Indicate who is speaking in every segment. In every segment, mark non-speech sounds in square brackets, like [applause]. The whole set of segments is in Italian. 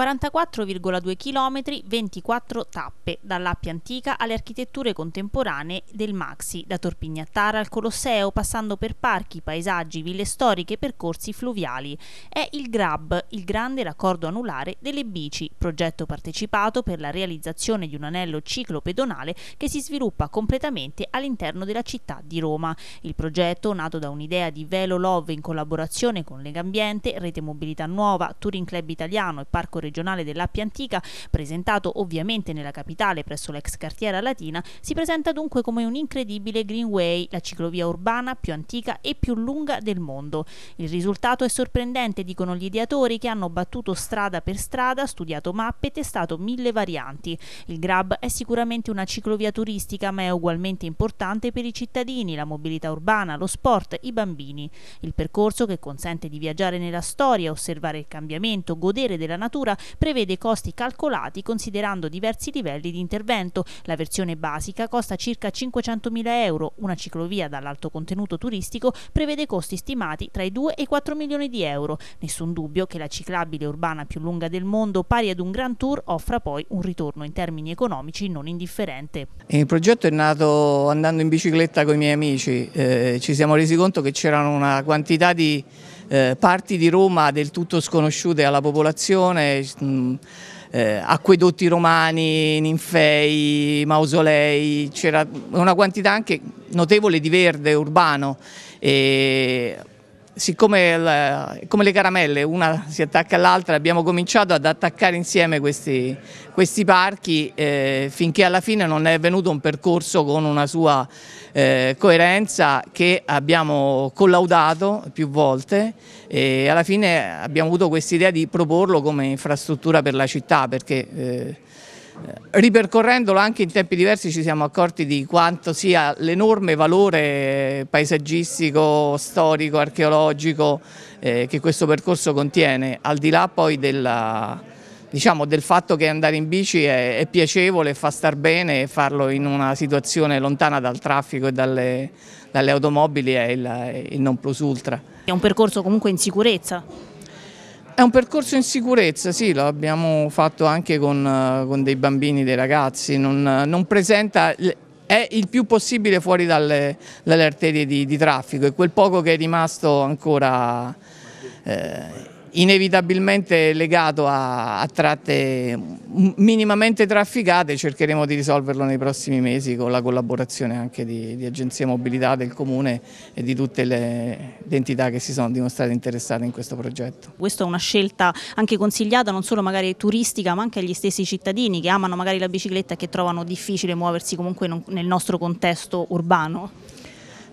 Speaker 1: 44,2 km, 24 tappe, dall'Appia antica alle architetture contemporanee del Maxi, da Torpignattara al Colosseo, passando per parchi, paesaggi, ville storiche, percorsi fluviali. È il GRAB, il grande raccordo anulare delle bici, progetto partecipato per la realizzazione di un anello ciclopedonale che si sviluppa completamente all'interno della città di Roma. Il progetto, nato da un'idea di Velo Love in collaborazione con Legambiente, Rete Mobilità Nuova, Touring Club Italiano e Parco Regionale, regionale dell'Appia Antica, presentato ovviamente nella capitale presso l'ex cartiera latina, si presenta dunque come un incredibile greenway, la ciclovia urbana più antica e più lunga del mondo. Il risultato è sorprendente, dicono gli ideatori che hanno battuto strada per strada, studiato mappe e testato mille varianti. Il Grab è sicuramente una ciclovia turistica, ma è ugualmente importante per i cittadini, la mobilità urbana, lo sport, i bambini. Il percorso che consente di viaggiare nella storia, osservare il cambiamento, godere della natura, prevede costi calcolati considerando diversi livelli di intervento. La versione basica costa circa 500.000 euro, una ciclovia dall'alto contenuto turistico prevede costi stimati tra i 2 e i 4 milioni di euro. Nessun dubbio che la ciclabile urbana più lunga del mondo, pari ad un Grand Tour, offra poi un ritorno in termini economici non indifferente.
Speaker 2: Il progetto è nato andando in bicicletta con i miei amici, eh, ci siamo resi conto che c'erano una quantità di eh, parti di Roma del tutto sconosciute alla popolazione, Mm, eh, acquedotti romani, ninfei, mausolei, c'era una quantità anche notevole di verde urbano. E siccome la, come le caramelle una si attacca all'altra abbiamo cominciato ad attaccare insieme questi, questi parchi eh, finché alla fine non è venuto un percorso con una sua eh, coerenza che abbiamo collaudato più volte e alla fine abbiamo avuto questa idea di proporlo come infrastruttura per la città perché eh, Ripercorrendolo anche in tempi diversi ci siamo accorti di quanto sia l'enorme valore eh, paesaggistico, storico, archeologico eh, che questo percorso contiene, al di là poi della, diciamo, del fatto che andare in bici è, è piacevole, fa star bene e farlo in una situazione lontana dal traffico e dalle, dalle automobili è il, il non plus ultra.
Speaker 1: È un percorso comunque in sicurezza?
Speaker 2: È un percorso in sicurezza, sì, lo abbiamo fatto anche con, eh, con dei bambini, dei ragazzi, non, non presenta è il più possibile fuori dalle, dalle arterie di, di, traffico e quel poco che è rimasto ancora eh, inevitabilmente legato a, a, tratte minimamente trafficate, cercheremo di risolverlo nei prossimi mesi con la collaborazione anche di, di Agenzia Mobilità del Comune e di tutte le, le entità che si sono dimostrate interessate in questo progetto.
Speaker 1: Questa è una scelta anche consigliata non solo magari turistica ma anche agli stessi cittadini che amano magari la bicicletta e che trovano difficile muoversi comunque nel nostro contesto urbano.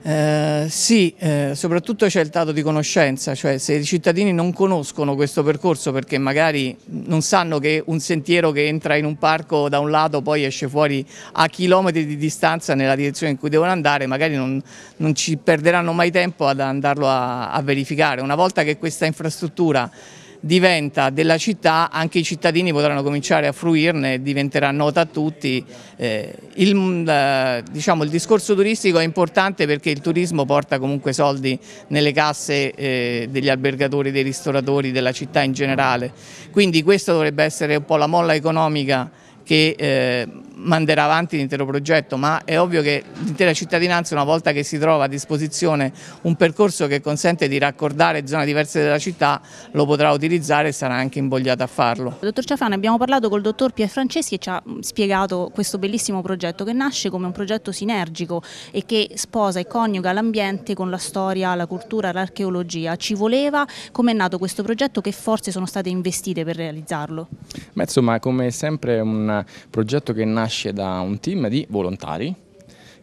Speaker 2: Eh, sì, eh, soprattutto c'è il dato di conoscenza, cioè se i cittadini non conoscono questo percorso perché magari non sanno che un sentiero che entra in un parco da un lato poi esce fuori a chilometri di distanza nella direzione in cui devono andare, magari non, non ci perderanno mai tempo ad andarlo a, a verificare. Una volta che questa infrastruttura diventa della città, anche i cittadini potranno cominciare a fruirne, diventerà nota a tutti. Eh, il, eh, diciamo, il, discorso turistico è importante perché il turismo porta comunque soldi nelle casse eh, degli albergatori, dei ristoratori, della città in generale, quindi questa dovrebbe essere un po' la molla economica che eh, manderà avanti l'intero progetto, ma è ovvio che l'intera cittadinanza una volta che si trova a disposizione un percorso che consente di raccordare zone diverse della città lo potrà utilizzare e sarà anche imbogliata a farlo.
Speaker 1: Dottor Ciafrane, abbiamo parlato col dottor Pier Franceschi e ci ha spiegato questo bellissimo progetto che nasce come un progetto sinergico e che sposa e coniuga l'ambiente con la storia, la cultura, l'archeologia. Ci voleva, come è nato questo progetto, che forze sono state investite per realizzarlo?
Speaker 3: Ma insomma, come sempre una progetto che nasce da un team di volontari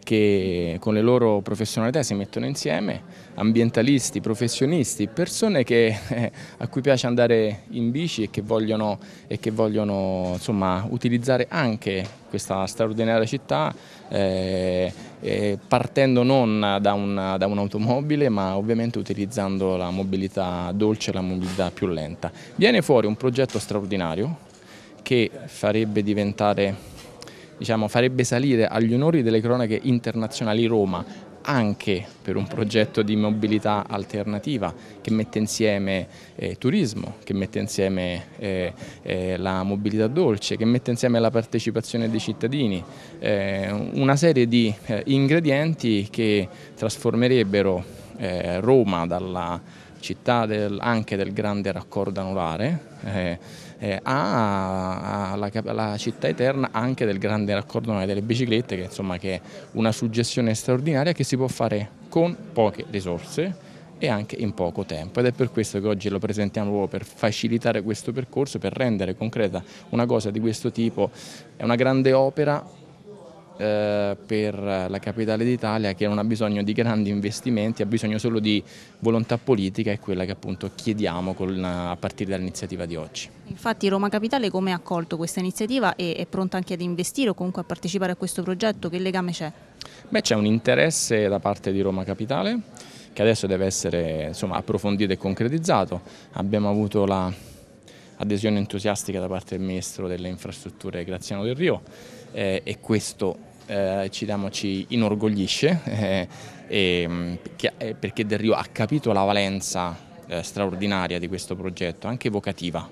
Speaker 3: che con le loro professionalità si mettono insieme, ambientalisti, professionisti, persone che, eh, a cui piace andare in bici e che vogliono, e che vogliono insomma, utilizzare anche questa straordinaria città eh, eh, partendo non da, un'automobile ma ovviamente utilizzando la mobilità dolce e la mobilità più lenta. Viene fuori un progetto straordinario che farebbe diventare diciamo farebbe salire agli onori delle cronache internazionali Roma anche per un progetto di mobilità alternativa che mette insieme eh, turismo, che mette insieme eh, eh, la mobilità dolce, che mette insieme la partecipazione dei cittadini, eh, una serie di eh, ingredienti che trasformerebbero eh, Roma dalla città del, anche del grande raccordo anulare eh, ha, la, città eterna anche del grande raccordone delle biciclette che, insomma, che è una suggestione straordinaria che si può fare con poche risorse e anche in poco tempo ed è per questo che oggi lo presentiamo proprio per facilitare questo percorso, per rendere concreta una cosa di questo tipo, è una grande opera eh, per la capitale d'Italia che non ha bisogno di grandi investimenti, ha bisogno solo di volontà politica e quella che appunto chiediamo con, a partire dall'iniziativa di oggi.
Speaker 1: Infatti Roma Capitale come ha accolto questa iniziativa e è pronta anche ad investire o comunque a partecipare a questo progetto? Che legame c'è?
Speaker 3: Beh c'è un interesse da parte di Roma Capitale che adesso deve essere insomma, approfondito e concretizzato. Abbiamo avuto la adesione entusiastica da parte del Ministro delle Infrastrutture Graziano Del Rio eh, e questo eh, Cidamo ci inorgoglisce eh, mm, eh, perché, perché, Del Rio ha capito la valenza eh, straordinaria di questo progetto, anche evocativa.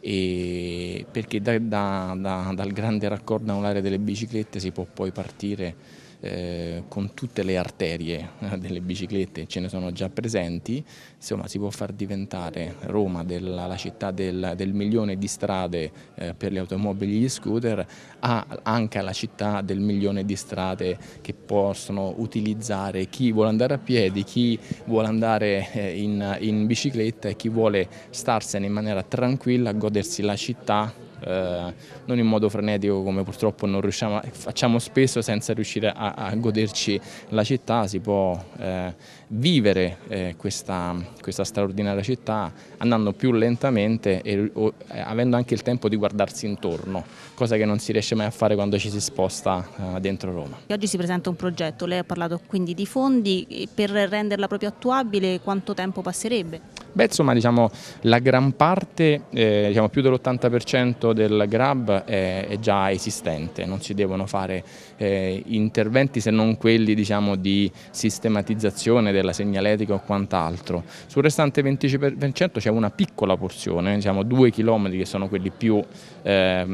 Speaker 3: perché da, da, da, dal grande raccordo anulare delle biciclette si può poi partire eh, con tutte le arterie eh, delle biciclette ce ne sono già presenti, insomma si può far diventare Roma della, la città del, del, milione di strade eh, per le automobili e gli scooter, a, anche la città del milione di strade che possono utilizzare chi vuole andare a piedi, chi vuole andare eh, in, in bicicletta e chi vuole starsene in maniera tranquilla, a godersi la città eh, non in modo frenetico come purtroppo a, eh, facciamo spesso senza riuscire a, a, goderci la città, si può eh, vivere eh, questa, questa, straordinaria città andando più lentamente e o, eh, avendo anche il tempo di guardarsi intorno, cosa che non si riesce mai a fare quando ci si sposta eh, dentro Roma.
Speaker 1: Oggi si presenta un progetto, lei ha parlato quindi di fondi, per renderla proprio attuabile quanto tempo passerebbe?
Speaker 3: Beh, insomma, diciamo, la gran parte, eh, diciamo, più dell'80% del grab è, è, già esistente, non si devono fare eh, interventi se non quelli diciamo, di sistematizzazione della segnaletica o quant'altro. Sul restante 20% c'è una piccola porzione, diciamo, due chilometri che sono quelli più, eh,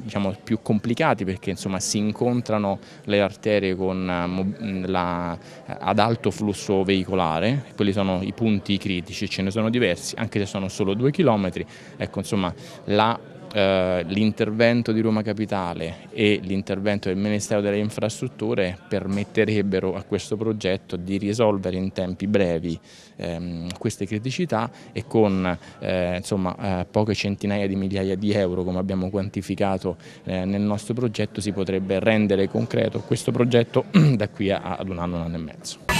Speaker 3: diciamo, più complicati perché insomma, si incontrano le arterie con, la, ad alto flusso veicolare, quelli sono i punti critici, ce ne sono diversi, anche se sono solo due chilometri. Ecco, insomma, eh, l'intervento di Roma Capitale e l'intervento del Ministero delle Infrastrutture permetterebbero a questo progetto di risolvere in tempi brevi ehm, queste criticità e con eh, insomma, eh, poche centinaia di migliaia di euro come abbiamo quantificato eh, nel nostro progetto si potrebbe rendere concreto questo progetto [clears throat] da qui a, ad un anno, un anno e mezzo.